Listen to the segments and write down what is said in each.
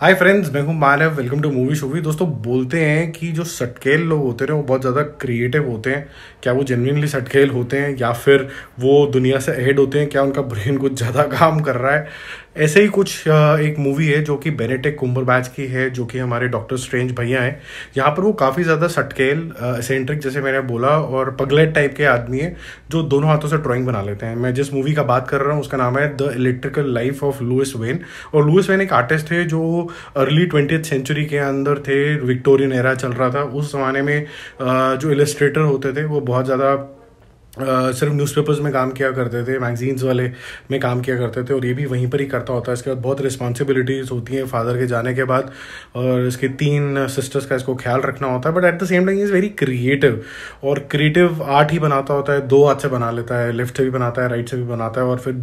हाय friends मैं हूं Manav welcome to movie शूवी दोस्तों बोलते हैं कि जो सटकेल लोग होते हैं वो बहुत ज़्यादा क्रिएटिव होते हैं क्या वो जेनविनली सटकेल होते हैं या फिर वो दुनिया से एड होते हैं क्या उनका ब्रेन कुछ ज़्यादा काम कर रहा है ऐसे ही कुछ एक मूवी है जो कि बेनेटेक कुम्बर की है जो कि हमारे डॉक्टर स्ट्रेंज भैया हैं यहाँ पर वो काफ़ी ज़्यादा सटकेल सेंट्रिक जैसे मैंने बोला और पगलेट टाइप के आदमी है जो दोनों हाथों से ड्राइंग बना लेते हैं मैं जिस मूवी का बात कर रहा हूँ उसका नाम है the electrical life of Louis Wain और लुइस वेन एक आर्टिस्ट थे जो अर्ली ट्वेंटी सेंचुरी के अंदर थे विक्टोरियन एरा चल रहा था उस ज़माने में जो इलस्ट्रेटर होते थे वो बहुत ज़्यादा Uh, सिर्फ न्यूज़पेपर्स में काम किया करते थे मैगजीन्स वाले में काम किया करते थे और ये भी वहीं पर ही करता होता है इसके बाद बहुत रिस्पॉन्सिबिलिटीज़ होती हैं फादर के जाने के बाद और इसके तीन सिस्टर्स का इसको ख्याल रखना होता है but at the same time is very creative और क्रिएटिव आर्ट ही बनाता होता है दो हाथ से बना लेता है लेफ्ट से भी बनाता है राइट से भी बनाता है और फिर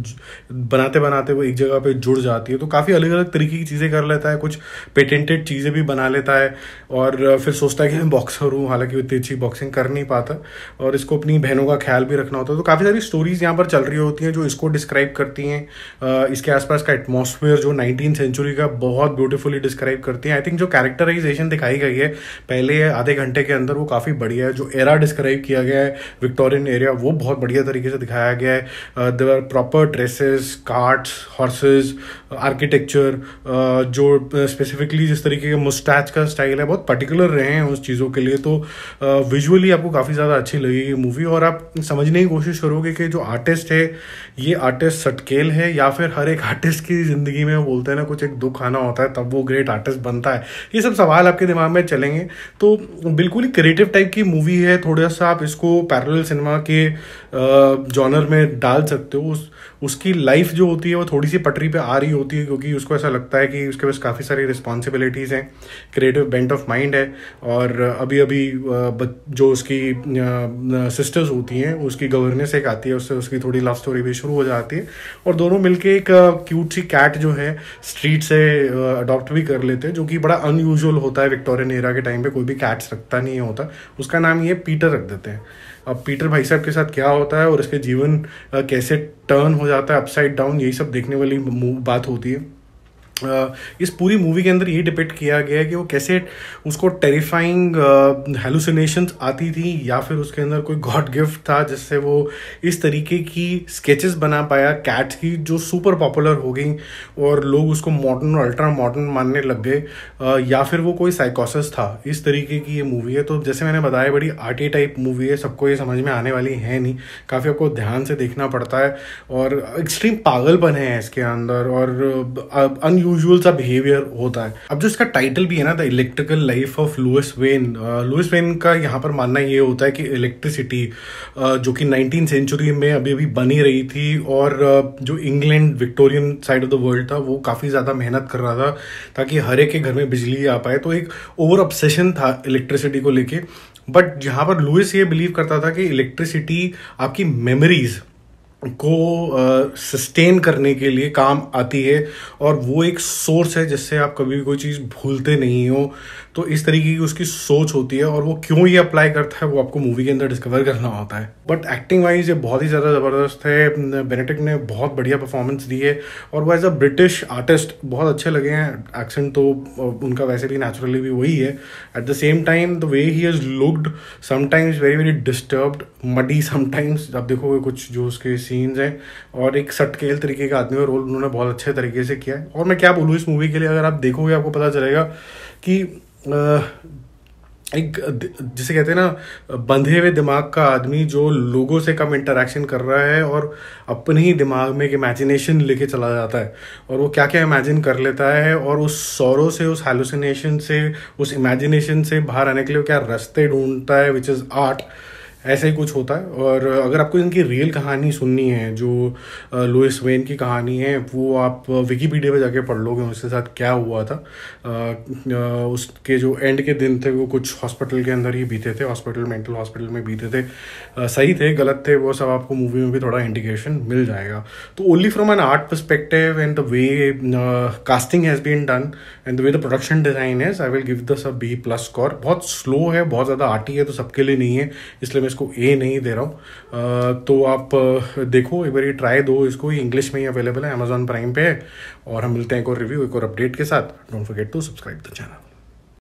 बनाते बनाते वो एक जगह पर जुड़ जाती है तो काफ़ी अलग अलग तरीके की चीज़ें कर लेता है कुछ पेटेंटेड चीज़ें भी बना लेता है और फिर सोचता है कि मैं बॉक्सर हूँ हालांकि उतनी अच्छी बॉक्सिंग कर नहीं पाता और इसको अपनी बहनों का ख्याल ख्याल भी रखना होता है तो काफ़ी सारी स्टोरीज़ यहाँ पर चल रही होती हैं जो इसको डिस्क्राइब करती हैं इसके आसपास का एटमोसफेयर जो नाइनटीन सेंचुरी का बहुत ब्यूटीफुली डिस्क्राइब करती हैं आई थिंक जो कैरेक्टराइजेशन दिखाई गई है पहले आधे घंटे के अंदर वो काफ़ी बढ़िया है जो एरा डिस्क्राइब किया गया है विक्टोरियन एरिया वो बहुत बढ़िया तरीके से दिखाया गया है their proper dresses carts horses architecture जो स्पेसिफिकली जिस तरीके के मुस्टैच का स्टाइल है बहुत पर्टिकुलर रहे हैं उस चीज़ों के लिए तो विजुअली आपको काफ़ी ज़्यादा अच्छी लगेगी मूवी और आप समझने की कोशिश करोगे कि जो आर्टिस्ट है ये आर्टिस्ट सटकेल है या फिर हर एक आर्टिस्ट की ज़िंदगी में बोलते हैं ना कुछ एक दुख आना होता है तब वो ग्रेट आर्टिस्ट बनता है ये सब सवाल आपके दिमाग में चलेंगे तो बिल्कुल ही क्रिएटिव टाइप की मूवी है थोड़ा सा आप इसको पैरल सिनेमा के जॉनर में डाल सकते हो उस उसकी लाइफ जो होती है वो थोड़ी सी पटरी पे आ रही होती है क्योंकि उसको ऐसा लगता है कि उसके पास काफ़ी सारी रिस्पॉन्सिबिलिटीज़ हैं क्रिएटिव बेंट ऑफ माइंड है और अभी अभी जो उसकी सिस्टर्स होती हैं उसकी गवर्नेंस एक आती है उससे उसकी थोड़ी लव स्टोरी भी शुरू हो जाती है और दोनों मिलकर एक क्यूट सी कैट जो है स्ट्रीट से अडॉप्ट भी कर लेते हैं जो कि बड़ा अनयूजल होता है विक्टोरियन एरा के टाइम पर कोई भी कैट्स रखता नहीं होता उसका नाम ये पीटर रख देते हैं अब पीटर भाई साहब के साथ क्या होता है और इसके जीवन कैसे टर्न हो जाता है अपसाइड डाउन यही सब देखने वाली बात होती है इस पूरी मूवी के अंदर ये डिपेक्ट किया गया है कि वो कैसे उसको टेरिफाइंग हेलुसिनेशंस आती थी या फिर उसके अंदर कोई गॉड गिफ्ट था जिससे वो इस तरीके की स्केचेस बना पाया कैट की जो सुपर पॉपुलर हो गई और लोग उसको मॉडर्न और अल्ट्रा मॉडर्न मानने लग गए या फिर वो कोई साइकोसिस था इस तरीके की ये मूवी है तो जैसे मैंने बताया बड़ी आर्टी टाइप मूवी है सबको ये समझ में आने वाली है नहीं काफ़ी आपको ध्यान से देखना पड़ता है और एक्सट्रीम पागलपन है इसके अंदर और अनयू अनयूजुअल सा बिहेवियर होता है अब जो इसका टाइटल भी है ना the electrical life of Louis Wain Louis Wain का यहाँ पर मानना ये होता है कि इलेक्ट्रिसिटी uh, जो कि नाइनटीन सेंचुरी में अभी अभी बनी रही थी और uh, जो England Victorian side of the world था वो काफ़ी ज़्यादा मेहनत कर रहा था ताकि हर एक के घर में बिजली आ पाए तो एक ओवर ऑब्सेशन था इलेक्ट्रिसिटी को लेके बट यहाँ पर लुइस ये बिलीव करता था कि इलेक्ट्रिसिटी आपकी मेमोरीज़ को सस्टेन uh, करने के लिए काम आती है और वो एक सोर्स है जिससे आप कभी कोई चीज़ भूलते नहीं हो तो इस तरीके की उसकी सोच होती है और वो क्यों ये अप्लाई करता है वो आपको मूवी के अंदर डिस्कवर करना होता है बट एक्टिंग वाइज ये बहुत ही ज़्यादा ज़बरदस्त है बेनेटिक ने बहुत बढ़िया परफॉर्मेंस दी है और वो एज अ ब्रिटिश आर्टिस्ट बहुत अच्छे लगे हैं एक्सेंट तो उनका वैसे भी नेचुरली भी वही है at the same time the way he is looked sometimes very very disturbed muddy sometimes आप देखोगे कुछ जो उसके सीन्स हैं और एक सटकेल तरीके का आदमी का रोल उन्होंने बहुत अच्छे तरीके से किया है और मैं क्या बोलूँ इस मूवी के लिए अगर आप देखोगे आपको पता चलेगा कि एक जिसे कहते हैं ना बंधे हुए दिमाग का आदमी जो लोगों से कम इंटरेक्शन कर रहा है और अपने ही दिमाग में एक इमेजिनेशन लेके चला जाता है और वो क्या क्या इमेजिन कर लेता है और उस सौरव से उस हेलुसिनेशन से उस इमेजिनेशन से बाहर आने के लिए वो क्या रास्ते ढूंढता है विच इज़ आर्ट ऐसा ही कुछ होता है और अगर आपको इनकी रियल कहानी सुननी है जो लुइस वेन की कहानी है वो आप विकीपीडिया पे जाके पढ़ लोगे उसके साथ क्या हुआ था उसके जो एंड के दिन थे वो कुछ हॉस्पिटल के अंदर ही बीते थे हॉस्पिटल मेंटल हॉस्पिटल में बीते थे सही थे गलत थे वो सब आपको मूवी में भी थोड़ा इंडिकेशन मिल जाएगा तो only from an art perspective and the way casting has been done and the way the production design has I will give this a B plus score बहुत स्लो है बहुत ज़्यादा आर्टी है तो सबके लिए नहीं है इसलिए मैं इसको ए नहीं दे रहा हूँ तो आप देखो एक बार ट्राई दो इसको इंग्लिश में ही अवेलेबल है अमेजोन प्राइम पे है और हम मिलते हैं एक और रिव्यू एक और अपडेट के साथ don't forget to subscribe the channel